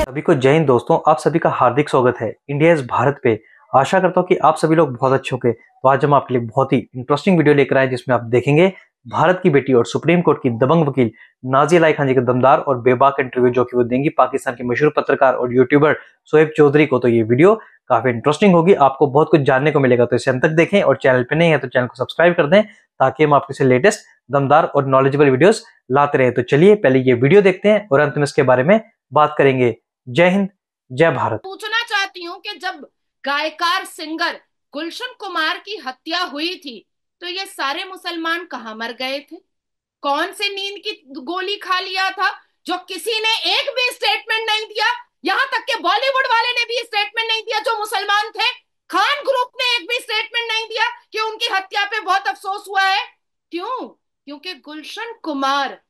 सभी को जय हिंद दोस्तों आप सभी का हार्दिक स्वागत है इंडिया इज भारत पे आशा करता हूँ कि आप सभी लोग बहुत अच्छे होंगे तो आज हम आपके लिए बहुत ही इंटरेस्टिंग वीडियो लेकर आए जिसमें आप देखेंगे भारत की बेटी और सुप्रीम कोर्ट की दबंग वकील नाजी लाई खान जी का दमदार और बेबाक इंटरव्यू जो कि वो देंगी पाकिस्तान के मशहूर पत्रकार और यूट्यूबर सोएब चौधरी को तो ये वीडियो काफी इंटरेस्टिंग होगी आपको बहुत कुछ जानने को मिलेगा तो इसे अंत तक देखें और चैनल पे नहीं है तो चैनल को सब्सक्राइब कर दें ताकि हम आपके से लेटेस्ट दमदार और नॉलेजेबल वीडियोस लाते रहे तो चलिए पहले ये वीडियो देखते हैं और अंत में इसके बारे में बात करेंगे जय हिंद जय भारत पूछना चाहती हूँ की जब गायकार सिंगर गुलशन कुमार की हत्या हुई थी तो ये सारे मुसलमान कहा मर गए थे कौन से नींद की गोली खा लिया था जो किसी ने एक भी स्टेटमेंट नहीं दिया यहां तक के बॉलीवुड वाले ने भी स्टेटमेंट नहीं दिया जो मुसलमान थे खान ग्रुप ने एक भी स्टेटमेंट नहीं दिया कि उनकी हत्या पे बहुत अफसोस हुआ है क्यों क्योंकि गुलशन कुमार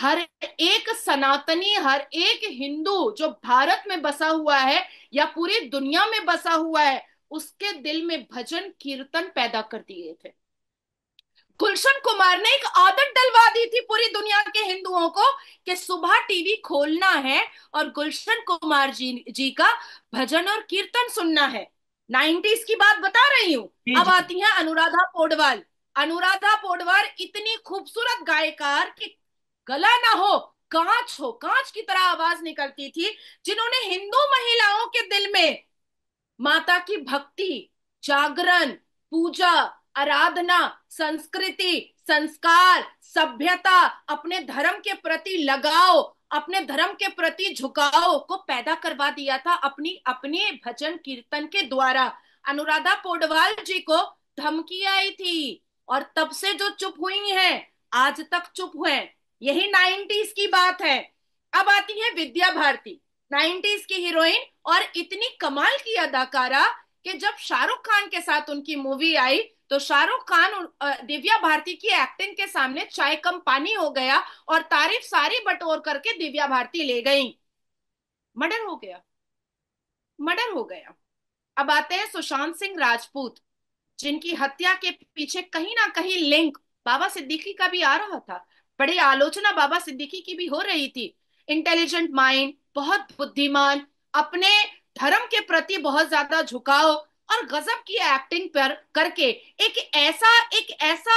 हर एक सनातनी हर एक हिंदू जो भारत में बसा हुआ है या पूरी दुनिया में बसा हुआ है उसके दिल में भजन कीर्तन पैदा कर दिए थे गुलशन कुमार ने एक आदत डलवा दी थी पूरी दुनिया के हिंदुओं को कि सुबह टीवी खोलना है और गुलशन कुमार जी जी का भजन और कीर्तन सुनना है नाइन्टीज की बात बता रही हूँ अब आती है अनुराधा पोडवाल अनुराधा पोडवाल इतनी खूबसूरत गायकार कि गला ना हो कांच हो कांच की तरह आवाज निकलती थी जिन्होंने हिंदू महिलाओं के दिल में माता की भक्ति जागरण पूजा आराधना संस्कृति संस्कार सभ्यता अपने धर्म के प्रति लगाओ अपने धर्म के प्रति झुकाओ को पैदा करवा दिया था अपनी अपने भजन कीर्तन के द्वारा अनुराधा पोडवाल जी को धमकी आई थी और तब से जो चुप हुई हैं आज तक चुप हुए यही नाइन्टीज की बात है अब आती है विद्या भारती नाइन्टीज की हीरोइन और इतनी कमाल की अदाकारा कि जब शाहरुख खान के साथ उनकी मूवी आई तो शाहरुख खान दिव्या भारती की एक्टिंग के सामने चाय कम पानी हो गया और तारीफ सारी बटोर करके दिव्या भारती ले गई मर्डर हो गया मर्डर हो गया अब आते हैं सुशांत सिंह राजपूत जिनकी हत्या के पीछे कहीं ना कहीं लिंक बाबा सिद्दीकी का भी आ रहा था बड़ी आलोचना बाबा सिद्दीकी की भी हो रही थी इंटेलिजेंट माइंड बहुत बुद्धिमान अपने धर्म के प्रति बहुत ज्यादा झुकाव और गजब की एक्टिंग पर करके एक ऐसा एक ऐसा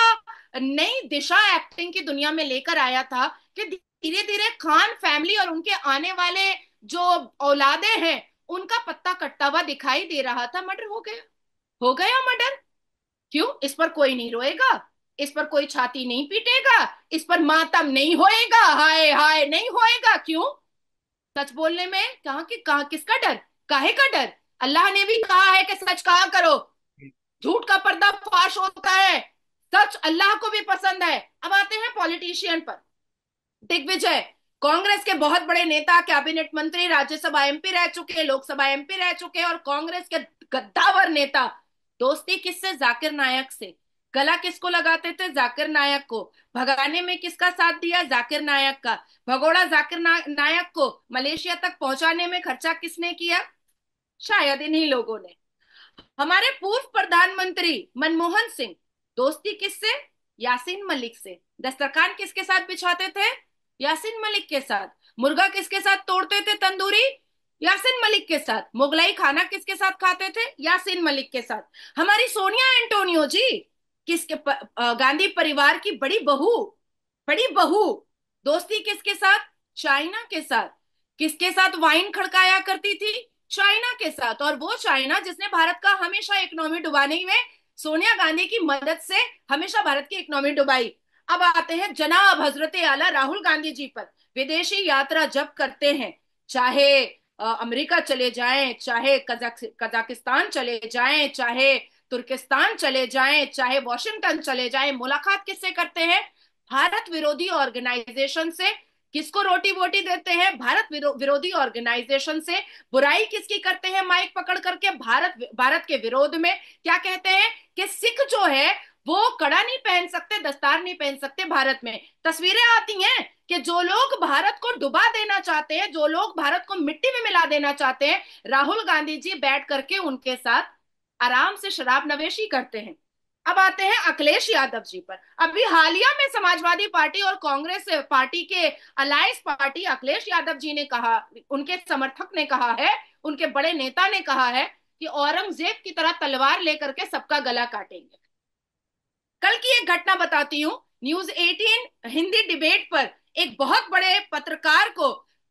नई दिशा एक्टिंग की दुनिया में लेकर आया था कि धीरे धीरे खान फैमिली और उनके आने वाले जो औलादे हैं उनका पत्ता कटता हुआ दिखाई दे रहा था मर्डर हो गया हो गया मर्डर क्यों इस पर कोई नहीं रोएगा इस पर कोई छाती नहीं पीटेगा इस पर मातम नहीं होएगा हाय हाय नहीं होएगा क्यों सच बोलने में कहा कि कहा किसका डर काहे का डर अल्लाह ने भी कहा है कि सच कहा करो झूठ का पर्दा फाश होता है सच अल्लाह को भी पसंद है अब आते हैं पॉलिटिशियन पर दिग्विजय कांग्रेस के बहुत बड़े नेता कैबिनेट मंत्री राज्यसभा एमपी रह चुके हैं लोकसभा एमपी रह चुके हैं और कांग्रेस के गद्दावर नेता दोस्ती किससे जाकिर नायक से गला किसको लगाते थे जाकिर नायक को भगाने में किसका साथ दिया जाकिर नायक का भगोड़ा जाकिर नायक को मलेशिया तक पहुंचाने में खर्चा किसने किया शायद इन्हीं लोगों ने हमारे पूर्व प्रधानमंत्री मनमोहन सिंह दोस्ती किससे यासीन मलिक से दस्तरखान किसके साथ बिछाते थे यासीन मलिक के साथ मुर्गा किसके साथ तोड़ते थे तंदूरी यासीन मलिक के साथ मुगलाई खाना किसके साथ खाते थे यासीन मलिक के साथ हमारी सोनिया एंटोनियो जी किसके प, गांधी परिवार की बड़ी बहू बड़ी बहू दोस्ती किसके साथ चाइना के साथ किसके साथ वाइन खड़काया करती थी चाइना के साथ और वो चाइना जिसने भारत का हमेशा इकोनॉमी डुबाने में सोनिया गांधी की मदद से हमेशा भारत की इकोनॉमी डुबाई अब आते हैं जनाब हजरत आला राहुल गांधी जी पर विदेशी यात्रा जब करते हैं चाहे अमेरिका चले जाएं चाहे कजाकिस्तान चले जाएं चाहे तुर्किस्तान चले जाएं चाहे वॉशिंगटन चले जाएं मुलाकात किससे करते हैं भारत विरोधी ऑर्गेनाइजेशन से किसको रोटी वोटी देते हैं भारत विरो, विरोधी ऑर्गेनाइजेशन से बुराई किसकी करते हैं माइक पकड़ करके भारत भारत के विरोध में क्या कहते हैं कि सिख जो है वो कड़ा नहीं पहन सकते दस्तार नहीं पहन सकते भारत में तस्वीरें आती हैं कि जो लोग भारत को डुबा देना चाहते हैं जो लोग भारत को मिट्टी में मिला देना चाहते हैं राहुल गांधी जी बैठ करके उनके साथ आराम से शराब नवेशी करते हैं अब आते हैं अखिलेश यादव जी पर अभी हालिया में समाजवादी पार्टी और कांग्रेस पार्टी के अलायंस पार्टी अखिलेश यादव जी ने कहा उनके समर्थक ने कहा है उनके बड़े नेता ने कहा है कि औरंगजेब की तरह तलवार लेकर के सबका गला काटेंगे कल की एक घटना बताती हूँ न्यूज 18 हिंदी डिबेट पर एक बहुत बड़े पत्रकार को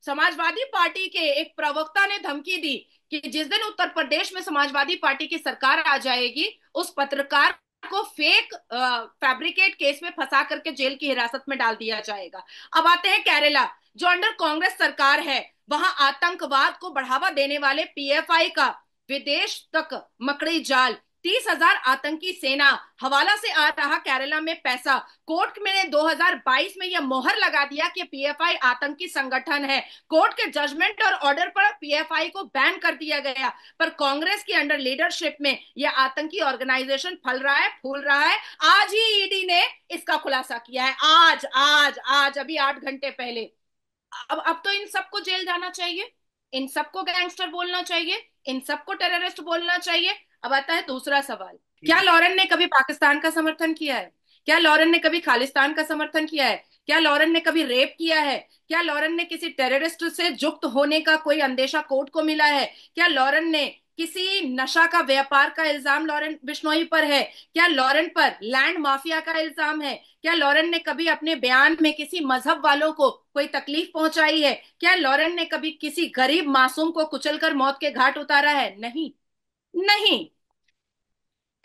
समाजवादी पार्टी के एक प्रवक्ता ने धमकी दी कि जिस दिन उत्तर प्रदेश में समाजवादी पार्टी की सरकार आ जाएगी उस पत्रकार को फेक फैब्रिकेट केस में फंसा करके जेल की हिरासत में डाल दिया जाएगा अब आते हैं केरला जो अंडर कांग्रेस सरकार है वहां आतंकवाद को बढ़ावा देने वाले पीएफआई का विदेश तक मकड़ी जाल तीस हजार आतंकी सेना हवाला से आ रहा केरला में पैसा कोर्ट में 2022 में यह मोहर लगा दिया कि पीएफआई आतंकी संगठन है कोर्ट के जजमेंट और ऑर्डर पर पीएफआई को बैन कर दिया गया पर कांग्रेस की अंडर लीडरशिप में यह आतंकी ऑर्गेनाइजेशन फल रहा है फूल रहा है आज ही ईडी e ने इसका खुलासा किया है आज आज आज अभी आठ घंटे पहले अब अब तो इन सबको जेल जाना चाहिए इन सबको गैंगस्टर बोलना चाहिए इन सबको टेररिस्ट बोलना चाहिए अब आता है दूसरा सवाल क्या लॉरेन ने कभी पाकिस्तान का समर्थन किया है क्या लॉरेन ने कभी खालिस्तान का समर्थन किया है क्या लॉरेन ने कभी रेप किया है क्या लॉरेन ने किसी टेररिस्ट से जुक्त होने का कोई अंदेशा कोर्ट को मिला है क्या लॉरेन ने किसी नशा का व्यापार का इल्जाम लॉरेन बिश्नोई पर है क्या लॉरेन पर लैंड माफिया का इल्जाम है क्या लॉरेन ने कभी अपने बयान में किसी मजहब वालों को कोई तकलीफ पहुंचाई है क्या लॉरेन ने कभी किसी गरीब मासूम को कुचलकर मौत के घाट उतारा है नहीं नहीं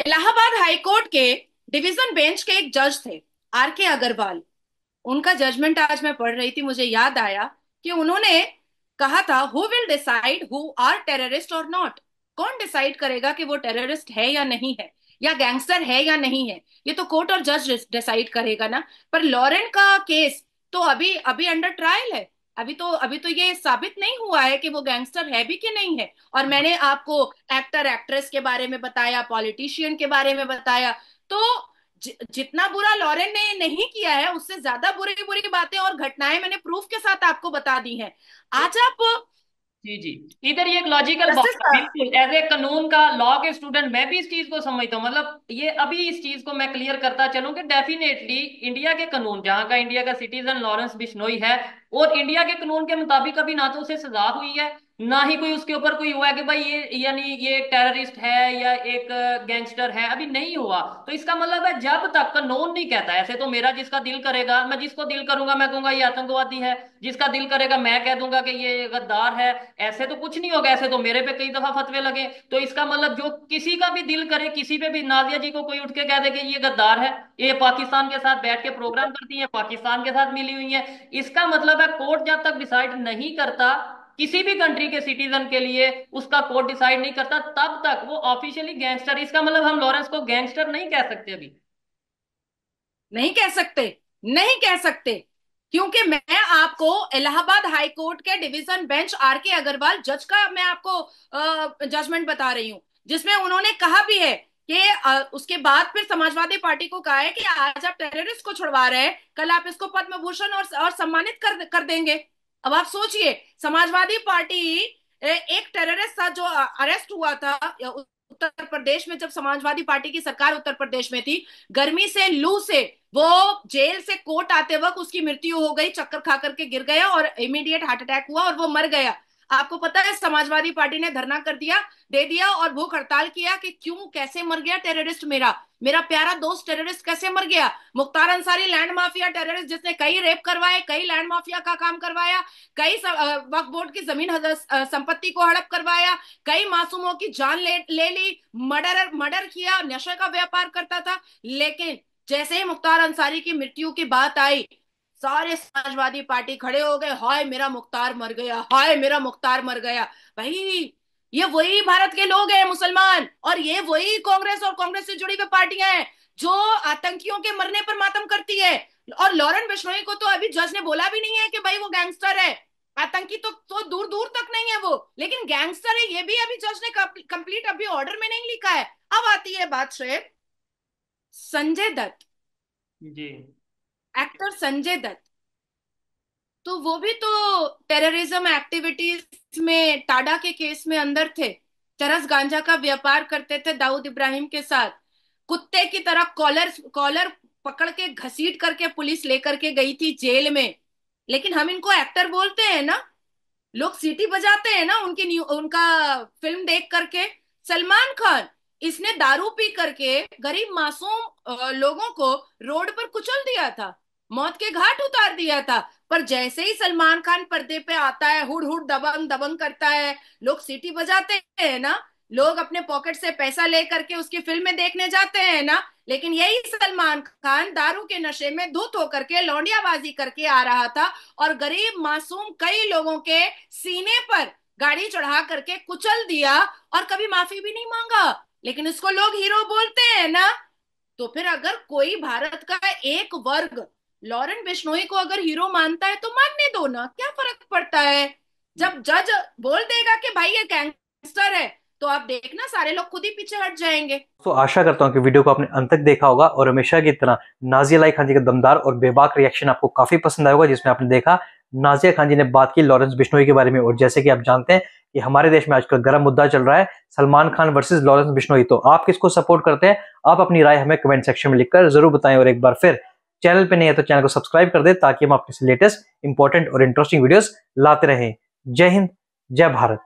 इलाहाबाद हाईकोर्ट के डिवीजन बेंच के एक जज थे आर के अग्रवाल उनका जजमेंट आज मैं पढ़ रही थी मुझे याद आया कि उन्होंने कहा था who will decide who are terrorist और नॉट कौन डिसाइड करेगा कि वो टेररिस्ट है या नहीं है या गैंगस्टर है या नहीं है ये तो कोर्ट और जज डिसाइड करेगा ना पर लॉरेंट का केस तो अभी अभी अंडर ट्रायल है अभी तो अभी तो ये साबित नहीं हुआ है कि वो गैंगस्टर है भी कि नहीं है और मैंने आपको एक्टर एक्ट्रेस के बारे में बताया पॉलिटिशियन के बारे में बताया तो जितना बुरा लॉरेन ने नहीं किया है उससे ज्यादा बुरी बुरी बातें और घटनाएं मैंने प्रूफ के साथ आपको बता दी हैं आज आप जी जी इधर ये एक लॉजिकल बिल्कुल एज ए कानून का लॉ के स्टूडेंट मैं भी इस चीज को समझता हूँ मतलब ये अभी इस चीज को मैं क्लियर करता चलूं कि डेफिनेटली इंडिया के कानून जहाँ का इंडिया का सिटीजन लॉरेंस बिश्नोई है और इंडिया के कानून के मुताबिक अभी ना तो उसे सजा हुई है ना ही कोई उसके ऊपर कोई हुआ है कि भाई ये यानी ये टेररिस्ट है या एक गैंगस्टर है अभी नहीं हुआ तो इसका मतलब है जब तक कानून नहीं कहता ऐसे तो मेरा जिसका दिल करेगा मैं जिसको दिल करूंगा मैं कहूंगा ये आतंकवादी है जिसका दिल करेगा मैं कह दूंगा कि ये गद्दार है ऐसे तो कुछ नहीं होगा ऐसे तो मेरे पे कई दफा फतवे लगे तो इसका मतलब जो किसी का भी दिल करे किसी पे भी नाजिया जी को कोई उठ के कह दे कि ये गद्दार है ये पाकिस्तान के साथ बैठ के प्रोग्राम करती है पाकिस्तान के साथ मिली हुई है इसका मतलब है कोर्ट जब तक डिसाइड नहीं करता किसी भी कंट्री के सिटीजन के लिए उसका कोर्ट डिसाइड नहीं करता तब तक वो ऑफिशियली गैंगस्टर इसका मतलब हम लॉरेंस को गैंगस्टर नहीं कह सकते अभी नहीं कह सकते नहीं कह सकते क्योंकि मैं आपको इलाहाबाद हाई कोर्ट के division bench R K Agarwal जज का मैं आपको जजमेंट बता रही हूँ जिसमें उन्होंने कहा भी है कि उसके बाद फिर समाजवादी पार्टी को कहा है कि आज आप टेररिस्ट को छुड़वा रहे हैं कल आप इसको पद्म भूषण और, और सम्मानित कर कर देंगे अब आप सोचिए समाजवादी पार्टी एक टेररिस्ट था जो अरेस्ट हुआ था उत्तर प्रदेश में जब समाजवादी पार्टी की सरकार उत्तर प्रदेश में थी गर्मी से लू से वो जेल से कोर्ट आते वक्त उसकी मृत्यु हो गई चक्कर खा करके गिर गया और इमीडिएट हार्ट अटैक हुआ और वो मर गया आपको पता है समाजवादी पार्टी ने धरना कर दिया दे दिया और भूख हड़ताल किया कि क्यों कैसे मर गया टेररिस्ट मेरा मेरा प्यारा दोस्त टेररिस्ट कैसे मर गया Mukhtar Ansari land mafia terrorist जिसने कई रेप करवाए कई लैंड माफिया का काम करवाया कई वक्फ बोर्ड की जमीन संपत्ति को हड़प करवाया कई मासूमों की जान ले, ले ली मर्डर मर्डर किया नशे का व्यापार करता था लेकिन जैसे ही मुख्तार अंसारी की मृत्यु की बात आई सारे समाजवादी पार्टी खड़े हो गए हाय मेरा मुख्तार मर गया हाय मेरा मुख्तार मर गया भाई ये वही भारत के लोग हैं मुसलमान और ये वही कांग्रेस और कांग्रेस से जुड़ी हुई पार्टियां हैं जो आतंकियों के मरने पर मातम करती है और लॉरेंट बिश्नोई को तो अभी जज ने बोला भी नहीं है कि भाई वो गैंगस्टर है आतंकी तो तो दूर दूर तक नहीं है वो लेकिन गैंगस्टर है ये भी अभी जज ने कंप्लीट अभी ऑर्डर में नहीं लिखा है अब आती है बात श्रेय संजय दत्त जी एक्टर संजय दत्त तो वो भी तो टेररिज्म एक्टिविटीज में टाडा के केस में अंदर थे चरस गांजा का व्यापार करते थे दाऊद इब्राहिम के साथ कुत्ते की तरह कॉलर कॉलर पकड़ के घसीट करके पुलिस लेकर के गई थी जेल में लेकिन हम इनको एक्टर बोलते हैं ना लोग सीटी बजाते हैं ना उनकी न्यू उनका फिल्म देख करके सलमान खान इसने दारू पी करके गरीब मासूम लोगों को रोड पर कुचल दिया था मौत के घाट उतार दिया था पर जैसे ही सलमान खान पर्दे पे आता है हुड़ हुड़ दबंग दबंग करता है लोग सिटी बजाते हैं ना लोग अपने पॉकेट से पैसा ले करके उसकी फिल्में देखने जाते हैं ना लेकिन यही सलमान खान दारू के नशे में धुत होकर के लौंडियाबाजी करके आ रहा था और गरीब मासूम कई लोगों के सीने पर गाड़ी चढ़ा करके कुचल दिया और कभी माफी भी नहीं मांगा लेकिन उसको लोग हीरो बोलते हैं ना तो फिर अगर कोई भारत का एक वर्ग लॉरेंट बिश्नोई को अगर हीरो मानता है तो मानने दो ना क्या फर्क पड़ता है जब जज बोल देगा कि भाई ये गैंगस्टर है तो आप देखना सारे लोग खुद ही पीछे हट जाएंगे तो आशा करता हूँ कि वीडियो को आपने अंत तक देखा होगा और हमेशा की तरह नाजिया लाई खान जी का दमदार और बेबाक रिएक्शन आपको काफी पसंद आया होगा जिसमें आपने देखा नाजिया खान जी ने बात की लॉरेंस बिश्नोई के बारे में और जैसे कि आप जानते हैं कि हमारे देश में आजकल गर्म मुद्दा चल रहा है सलमान खान वर्सेज लॉरेंस बिश्नोई तो आप किसको सपोर्ट करते हैं आप अपनी राय हमें कमेंट सेक्शन में लिखकर जरूर बताएं और एक बार फिर चैनल पे नहीं है तो चैनल को सब्सक्राइब कर दे ताकि हम आपके लेटेस्ट इंपॉर्टेंट और इंटरेस्टिंग वीडियोस लाते रहें जय हिंद जय भारत